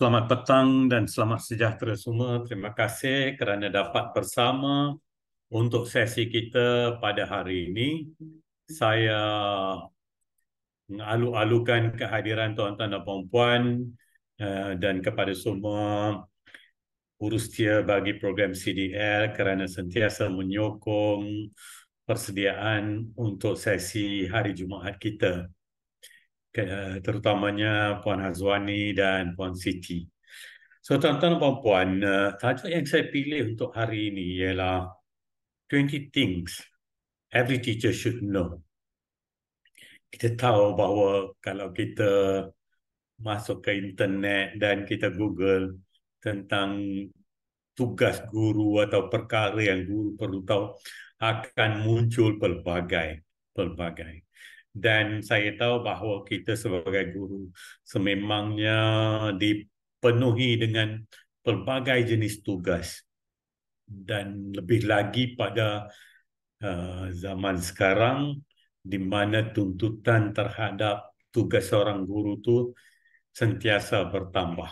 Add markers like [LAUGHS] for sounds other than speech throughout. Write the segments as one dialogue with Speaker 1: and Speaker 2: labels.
Speaker 1: Selamat petang dan selamat sejahtera semua. Terima kasih kerana dapat bersama untuk sesi kita pada hari ini. Saya mengalu-alukan kehadiran tuan-tuan dan puan-puan eh, dan kepada semua urus dia bagi program CDL kerana sentiasa menyokong persediaan untuk sesi hari Jumaat kita terutamanya Puan Hazwani dan Puan Siti. So, tuan-tuan dan puan-puan, eh, tajuk yang saya pilih untuk hari ini ialah 20 things every teacher should know. Kita tahu bahawa kalau kita masuk ke internet dan kita google tentang tugas guru atau perkara yang guru perlu tahu akan muncul pelbagai pelbagai dan saya tahu bahawa kita sebagai guru sememangnya dipenuhi dengan pelbagai jenis tugas dan lebih lagi pada uh, zaman sekarang di mana tuntutan terhadap tugas seorang guru tu sentiasa bertambah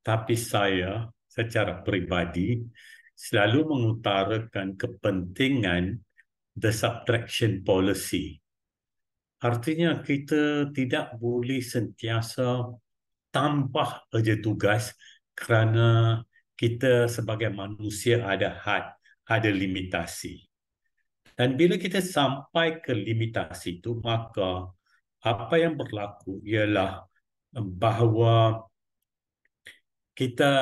Speaker 1: tapi saya secara peribadi selalu mengutarakan kepentingan the subtraction policy Artinya kita tidak boleh sentiasa tambah kerja tugas kerana kita sebagai manusia ada had, ada limitasi. Dan bila kita sampai ke limitasi itu, maka apa yang berlaku ialah bahawa kita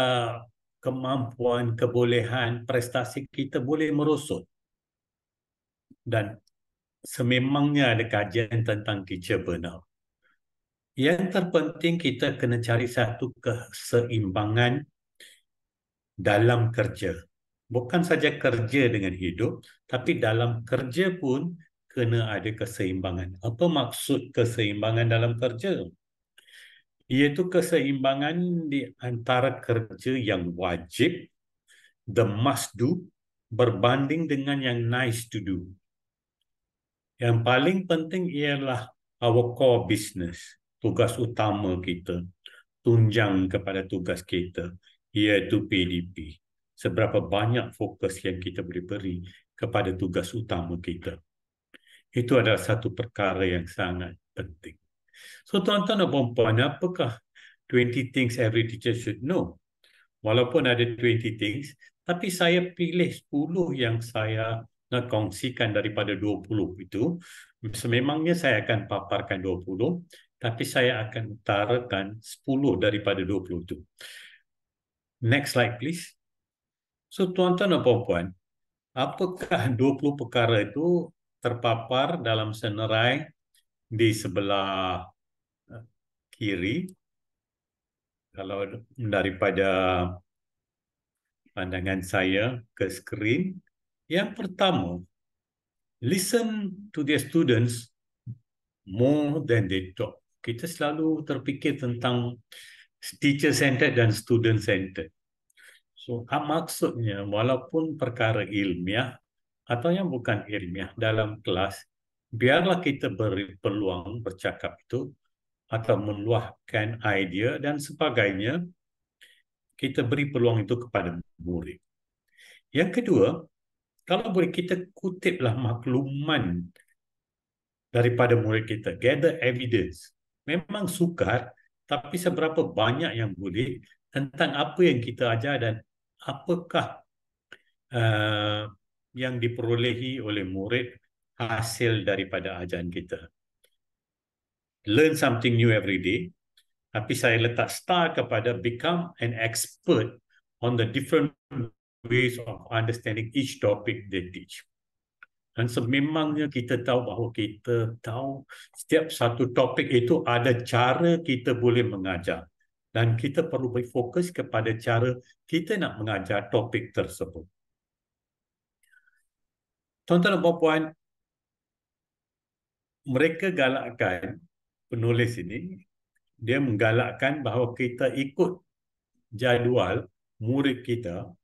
Speaker 1: kemampuan, kebolehan, prestasi kita boleh merosot. Dan sememangnya ada kajian tentang teacher burnout. Yang terpenting kita kena cari satu keseimbangan dalam kerja. Bukan saja kerja dengan hidup, tapi dalam kerja pun kena ada keseimbangan. Apa maksud keseimbangan dalam kerja? Iaitu keseimbangan di antara kerja yang wajib, the must do, berbanding dengan yang nice to do, yang paling penting ialah our core business, tugas utama kita, tunjang kepada tugas kita, iaitu PDP. Seberapa banyak fokus yang kita boleh beri kepada tugas utama kita. Itu adalah satu perkara yang sangat penting. So, tuan-tuan dan perempuan, apakah 20 things every teacher should know? Walaupun ada 20 things, tapi saya pilih 10 yang saya nak kongsikan daripada 20 itu. Sememangnya saya akan paparkan 20, tapi saya akan utarakan 10 daripada 20 itu. Next slide, please. So, tuan-tuan dan puan-puan, apakah 20 perkara itu terpapar dalam senerai di sebelah eh, kiri kalau daripada pandangan saya ke skrin yang pertama, listen to their students more than they talk. Kita selalu terfikir tentang teacher-centered dan student-centered. So, ah, maksudnya, walaupun perkara ilmiah atau yang bukan ilmiah dalam kelas, biarlah kita beri peluang bercakap itu atau meluahkan idea dan sebagainya, kita beri peluang itu kepada murid. Yang kedua, kalau boleh kita kutiplah makluman daripada murid kita gather evidence memang sukar tapi seberapa banyak yang boleh tentang apa yang kita ajar dan apakah uh, yang diperolehi oleh murid hasil daripada ajaran kita learn something new every day tapi saya letak star kepada become an expert on the different ways of understanding each topic they teach. Dan sememangnya kita tahu bahawa kita tahu setiap satu topik itu ada cara kita boleh mengajar. Dan kita perlu berfokus kepada cara kita nak mengajar topik tersebut. Tuan-tuan dan puan-puan, mereka galakkan, penulis ini, dia menggalakkan bahawa kita ikut jadual murid kita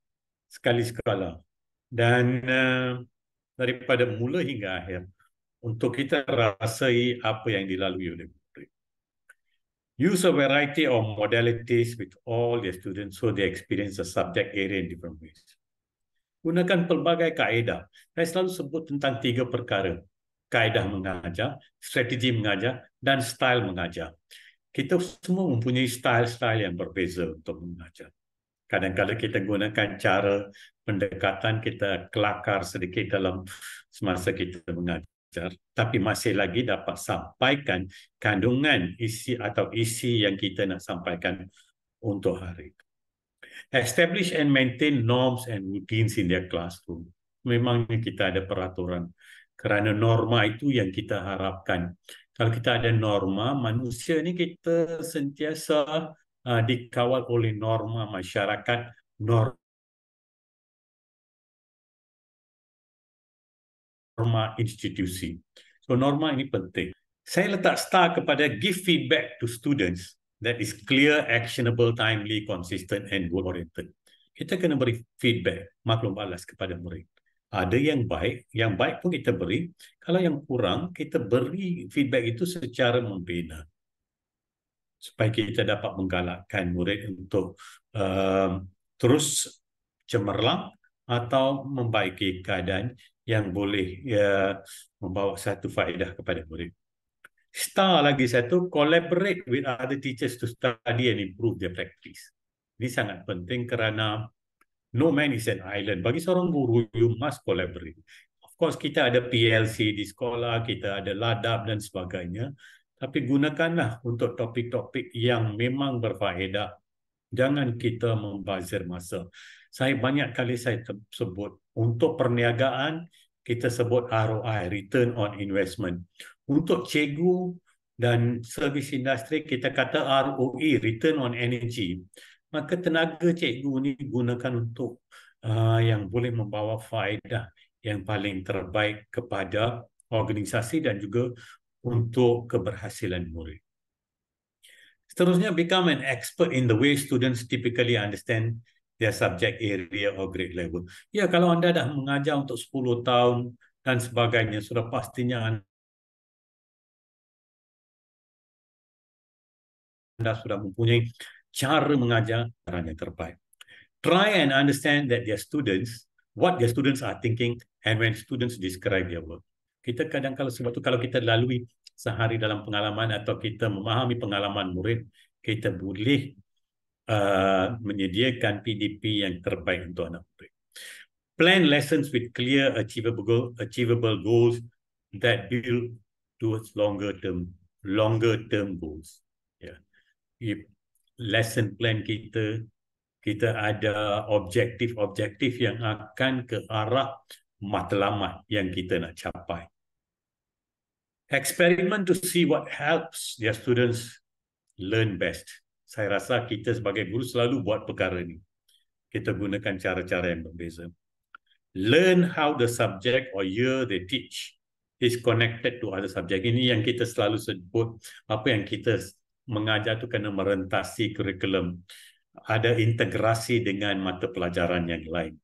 Speaker 1: sekali sekala dan eh, daripada mula hingga akhir untuk kita rasai apa yang dilalui oleh murid. Use a variety of modalities with all the students so they experience the subject area in different ways. Gunakan pelbagai kaedah. Saya selalu sebut tentang tiga perkara. Kaedah mengajar, strategi mengajar, dan style mengajar. Kita semua mempunyai style-style yang berbeza untuk mengajar kadang-kadang kita gunakan cara pendekatan kita kelakar sedikit dalam semasa kita mengajar tapi masih lagi dapat sampaikan kandungan isi atau isi yang kita nak sampaikan untuk hari itu. Establish and maintain norms and routines in their classroom. Memangnya kita ada peraturan kerana norma itu yang kita harapkan. Kalau kita ada norma, manusia ni kita sentiasa uh, dikawal oleh norma masyarakat norma institusi. So norma ini penting. Saya letak star kepada give feedback to students that is clear, actionable, timely, consistent and goal oriented. Kita kena beri feedback, maklum balas kepada murid. Ada yang baik, yang baik pun kita beri. Kalau yang kurang, kita beri feedback itu secara membina supaya kita dapat menggalakkan murid untuk uh, terus cemerlang atau membaiki keadaan yang boleh uh, membawa satu faedah kepada murid. Star lagi satu, collaborate with other teachers to study and improve their practice. Ini sangat penting kerana no man is an island. Bagi seorang guru, you must collaborate. Of course, kita ada PLC di sekolah, kita ada LADAP dan sebagainya. Tapi gunakanlah untuk topik-topik yang memang berfaedah. Jangan kita membazir masa. Saya banyak kali saya sebut untuk perniagaan kita sebut ROI return on investment. Untuk cegu dan servis industri kita kata ROE return on energy. Maka tenaga cegu ni gunakan untuk uh, yang boleh membawa faedah yang paling terbaik kepada organisasi dan juga untuk keberhasilan murid. Seterusnya, become an expert in the way students typically understand their subject area or grade level. Ya, kalau anda dah mengajar untuk 10 tahun dan sebagainya, sudah pastinya anda sudah mempunyai cara mengajar cara yang terbaik. Try and understand that their students, what their students are thinking and when students describe their work kita kadang kalau sebab tu kalau kita lalui sehari dalam pengalaman atau kita memahami pengalaman murid kita boleh uh, menyediakan PDP yang terbaik untuk anak murid plan lessons with clear achievable goal, achievable goals that build towards longer term longer term goals yeah If lesson plan kita kita ada objektif-objektif yang akan ke arah matlamat yang kita nak capai. Experiment to see what helps their students learn best. Saya rasa kita sebagai guru selalu buat perkara ini. Kita gunakan cara-cara yang berbeza. Learn how the subject or year they teach is connected to other subject. Ini yang kita selalu sebut. Apa yang kita mengajar itu kena merentasi kurikulum. Ada integrasi dengan mata pelajaran yang lain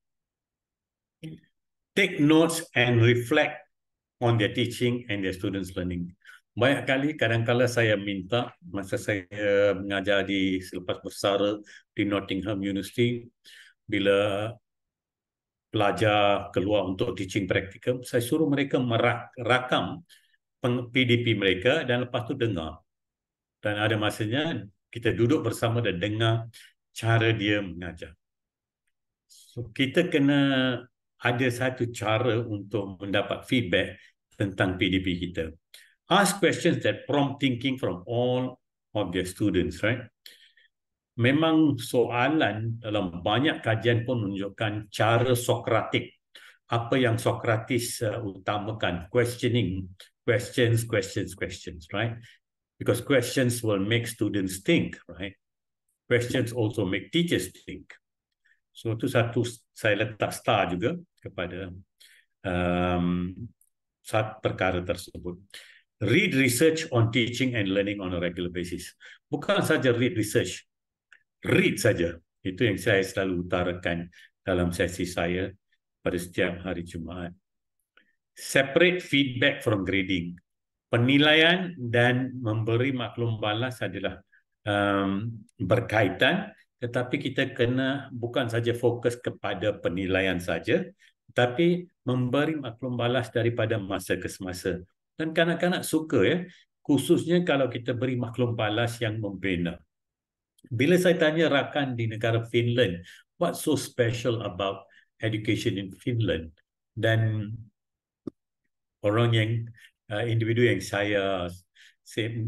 Speaker 1: take notes and reflect on their teaching and their students learning. Banyak kali kadang kadangkala saya minta masa saya mengajar di selepas besar di Nottingham University bila pelajar keluar untuk teaching practicum saya suruh mereka merakam PDP mereka dan lepas tu dengar dan ada masanya kita duduk bersama dan dengar cara dia mengajar. So kita kena ada satu cara untuk mendapat feedback tentang PDP kita. Ask questions that prompt thinking from all of your students, right? Memang soalan dalam banyak kajian pun menunjukkan cara Sokratik. Apa yang Sokratis uh, utamakan? Questioning, questions, questions, questions, right? Because questions will make students think, right? Questions also make teachers think. So itu satu saya letak star juga kepada um, satu perkara tersebut. Read research on teaching and learning on a regular basis. Bukan saja read research, read saja. Itu yang saya selalu utarakan dalam sesi saya pada setiap hari Jumaat. Separate feedback from grading. Penilaian dan memberi maklum balas adalah um, berkaitan, tetapi kita kena bukan saja fokus kepada penilaian saja tetapi memberi maklum balas daripada masa ke semasa dan kanak-kanak suka ya khususnya kalau kita beri maklum balas yang membina bila saya tanya rakan di negara Finland what so special about education in Finland dan orang yang uh, individu yang saya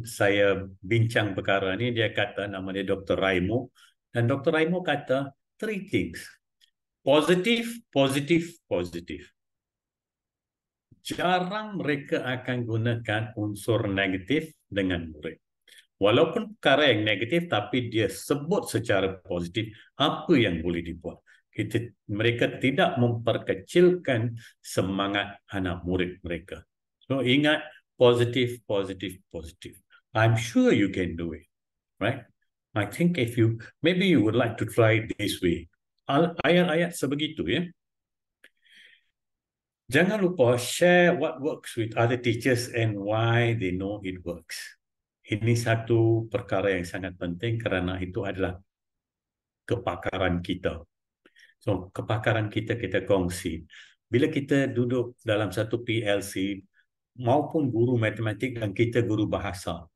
Speaker 1: saya bincang perkara ini, dia kata namanya Dr Raimo dan Dr. Raimo kata, three things. Positif, positif, positif. Jarang mereka akan gunakan unsur negatif dengan murid. Walaupun perkara yang negatif, tapi dia sebut secara positif apa yang boleh dibuat. Kita, mereka tidak memperkecilkan semangat anak murid mereka. So ingat, positif, positif, positif. I'm sure you can do it. Right? I think if you maybe you would like to try it this way. Ayat-ayat sebegitu ya. Jangan lupa share what works with other teachers and why they know it works. Ini satu perkara yang sangat penting kerana itu adalah kepakaran kita. So, kepakaran kita kita kongsi. Bila kita duduk dalam satu PLC maupun guru matematik dan kita guru bahasa,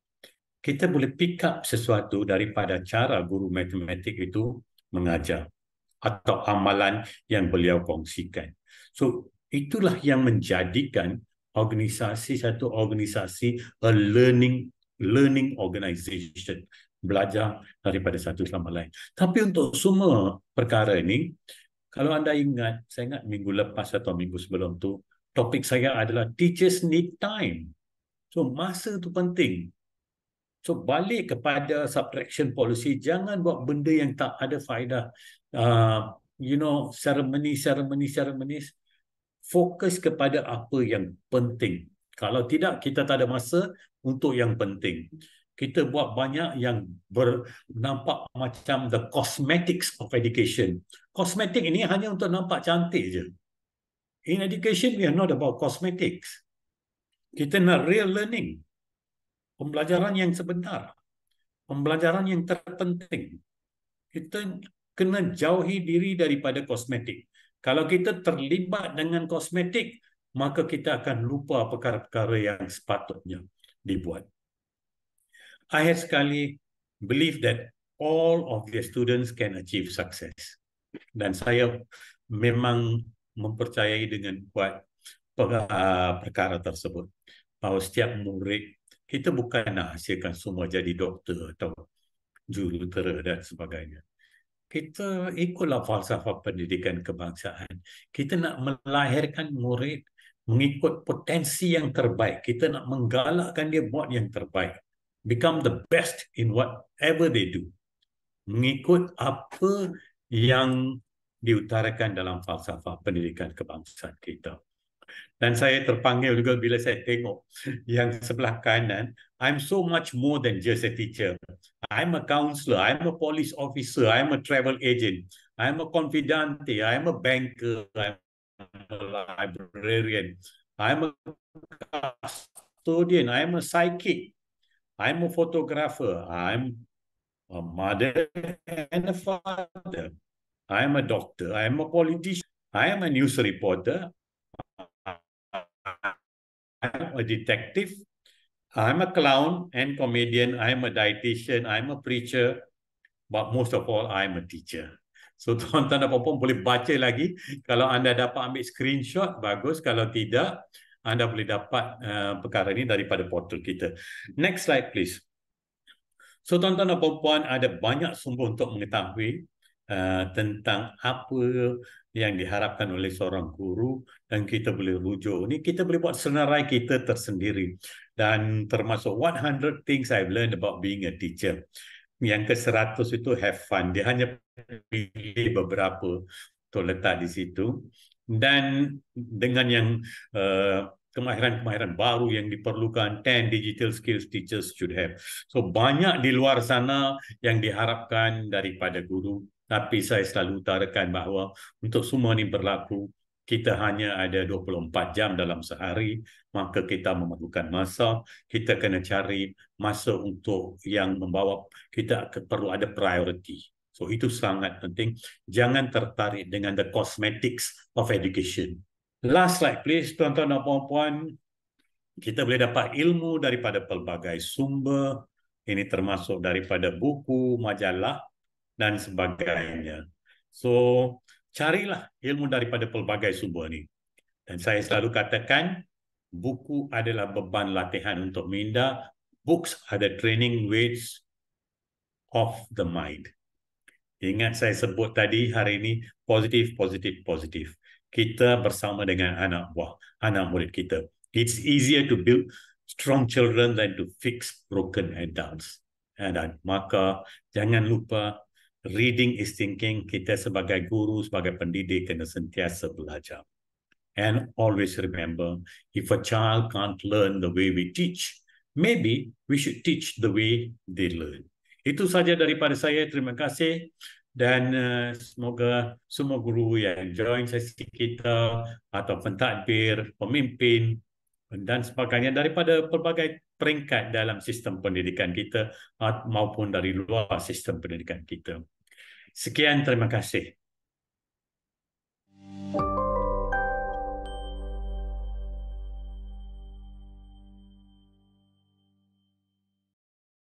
Speaker 1: kita boleh pick up sesuatu daripada cara guru matematik itu mengajar atau amalan yang beliau kongsikan. So itulah yang menjadikan organisasi satu organisasi a learning learning organisation belajar daripada satu sama lain. Tapi untuk semua perkara ini, kalau anda ingat, saya ingat minggu lepas atau minggu sebelum tu, topik saya adalah teachers need time. So masa tu penting. So balik kepada subtraction policy, jangan buat benda yang tak ada faedah. Uh, you know, ceremony, ceremony, ceremony. Fokus kepada apa yang penting. Kalau tidak, kita tak ada masa untuk yang penting. Kita buat banyak yang ber, nampak macam the cosmetics of education. Cosmetic ini hanya untuk nampak cantik je. In education, we are not about cosmetics. Kita nak real learning pembelajaran yang sebenar, pembelajaran yang terpenting. Kita kena jauhi diri daripada kosmetik. Kalau kita terlibat dengan kosmetik, maka kita akan lupa perkara-perkara yang sepatutnya dibuat. Akhir sekali, believe that all of the students can achieve success. Dan saya memang mempercayai dengan kuat uh, perkara tersebut bahawa setiap murid kita bukan nak hasilkan semua jadi doktor atau jurutera dan sebagainya. Kita ikutlah falsafah pendidikan kebangsaan. Kita nak melahirkan murid mengikut potensi yang terbaik. Kita nak menggalakkan dia buat yang terbaik. Become the best in whatever they do. Mengikut apa yang diutarakan dalam falsafah pendidikan kebangsaan kita. Dan saya terpanggil juga bila saya tengok yang sebelah kanan, I'm so much more than just a teacher. I'm a counselor, I'm a police officer, I'm a travel agent, I'm a confidante, I'm a banker, I'm a librarian, I'm a custodian, I'm a psychic, I'm a photographer, I'm a mother and a father, I'm a doctor, I'm a politician, I am a news reporter, a detective, I'm a clown and comedian, I'm a dietitian, I'm a preacher, but most of all, I'm a teacher. So [LAUGHS] tuan-tuan dan puan boleh baca lagi. Kalau anda dapat ambil screenshot, bagus. Kalau tidak, anda boleh dapat uh, perkara ini daripada portal kita. Next slide, please. So tuan-tuan dan puan ada banyak sumber untuk mengetahui uh, tentang apa yang diharapkan oleh seorang guru dan kita boleh rujuk ni kita boleh buat senarai kita tersendiri dan termasuk 100 things I've learned about being a teacher yang ke 100 itu have fun dia hanya pilih beberapa untuk letak di situ dan dengan yang uh, kemahiran-kemahiran baru yang diperlukan 10 digital skills teachers should have. So banyak di luar sana yang diharapkan daripada guru tapi saya selalu utarakan bahawa untuk semua ini berlaku, kita hanya ada 24 jam dalam sehari, maka kita memerlukan masa, kita kena cari masa untuk yang membawa, kita perlu ada prioriti. So itu sangat penting. Jangan tertarik dengan the cosmetics of education. Last slide please, tuan-tuan dan puan-puan. Kita boleh dapat ilmu daripada pelbagai sumber. Ini termasuk daripada buku, majalah, dan sebagainya. So, carilah ilmu daripada pelbagai sumber ini. Dan saya selalu katakan, buku adalah beban latihan untuk minda. Books are the training weights of the mind. Ingat saya sebut tadi hari ini, positif, positif, positif. Kita bersama dengan anak buah, anak murid kita. It's easier to build strong children than to fix broken adults. Eh, dan maka jangan lupa reading is thinking kita sebagai guru sebagai pendidik kena sentiasa belajar and always remember if a child can't learn the way we teach maybe we should teach the way they learn itu saja daripada saya terima kasih dan uh, semoga semua guru yang join sesi kita atau pentadbir pemimpin dan sebagainya daripada pelbagai peringkat dalam sistem pendidikan kita maupun dari luar sistem pendidikan kita. Sekian, terima kasih.